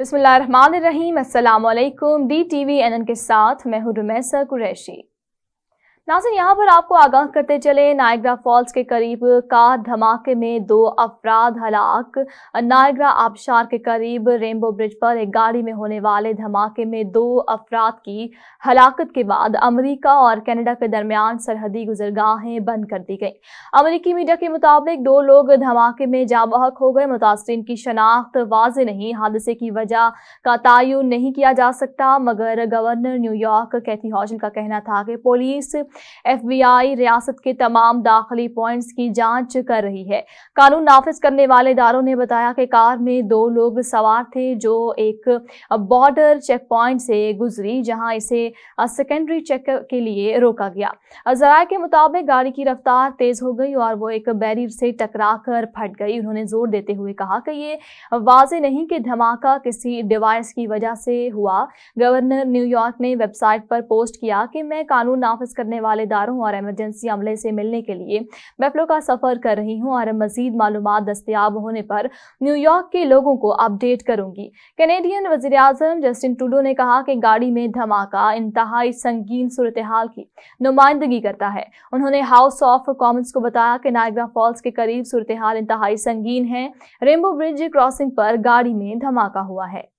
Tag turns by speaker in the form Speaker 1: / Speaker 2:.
Speaker 1: बसमीम अल्लाम D T V N N के साथ मैं हूँ रुमैसा कुरैशी नासिर यहाँ पर आपको आगाह करते चले नायग्रा फॉल्स के करीब कार धमाके में दो अफराद हलाक नायग्रा आबशार के करीब रेनबो ब्रिज पर एक गाड़ी में होने वाले धमाके में दो अफराद की हलाकत के बाद अमेरिका और कनाडा के दरमियान सरहदी गुजरगाहें बंद कर दी गई अमेरिकी मीडिया के मुताबिक दो लोग धमाके में जाबहक हो गए मुतासरीन की शनाख्त वाज नहीं हादसे की वजह का तयन नहीं किया जा सकता मगर गवर्नर न्यूयॉर्क कैथी हॉजन का कहना था कि पुलिस एफबीआई रियासत के तमाम दाखिली पॉइंट्स की जांच कर रही है कानून नाफिज करने वाले इदारों ने बताया कि कार में दो लोग सवार थे जो एक बॉर्डर चेक पॉइंट से गुजरी जहां इसे सेकेंडरी चेक के लिए रोका गया जराये के मुताबिक गाड़ी की रफ्तार तेज हो गई और वो एक बैरियर से टकरा कर फट गई उन्होंने जोर देते हुए कहा कि ये वाजे नहीं कि धमाका किसी डिवाइस की वजह से हुआ गवर्नर न्यूयॉर्क ने वेबसाइट पर पोस्ट किया कि मैं कानून नाफिज करने वाले दारों और एमरजेंसी अमले से मिलने के लिए बेफलो का सफ़र कर रही हूँ और मजीद मालूम दस्तियाब होने पर न्यूयॉर्क के लोगों को अपडेट करूंगी कैनेडियन वजी अजम जस्टिन टूडो ने कहा कि गाड़ी में धमाका इंतहाई संगीन सूरत हाल की नुमाइंदगी करता है उन्होंने हाउस ऑफ कॉमन्स को बताया कि नायगरा फॉल्स के करीब सूरत हाल इंतहाई संगीन है रेनबो ब्रिज क्रॉसिंग पर गाड़ी में धमाका हुआ है